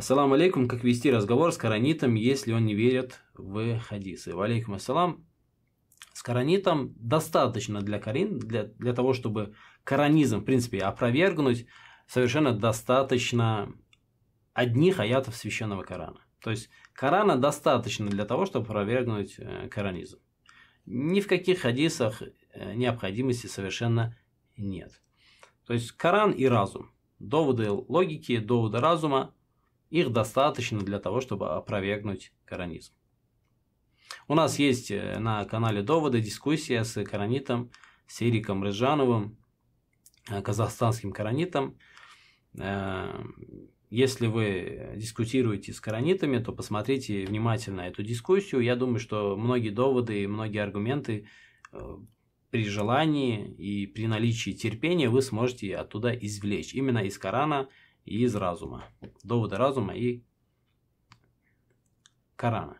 Ассаламу алейкум, как вести разговор с коранитом, если он не верит в хадисы? Валейкум ассалам. С коранитом достаточно для корин, для, для того, чтобы коранизм, в принципе, опровергнуть, совершенно достаточно одних аятов священного Корана. То есть Корана достаточно для того, чтобы опровергнуть э, коранизм. Ни в каких хадисах э, необходимости совершенно нет. То есть Коран и разум. Доводы логики, доводы разума их достаточно для того, чтобы опровергнуть коронизм. У нас есть э, на канале «Доводы» дискуссия с коронитом Сириком Рыжановым, э, казахстанским коронитом. Э, если вы дискутируете с коронитами, то посмотрите внимательно эту дискуссию. Я думаю, что многие доводы и многие аргументы при желании и при наличии терпения вы сможете оттуда извлечь, именно из Корана и из разума довода разума и Корана.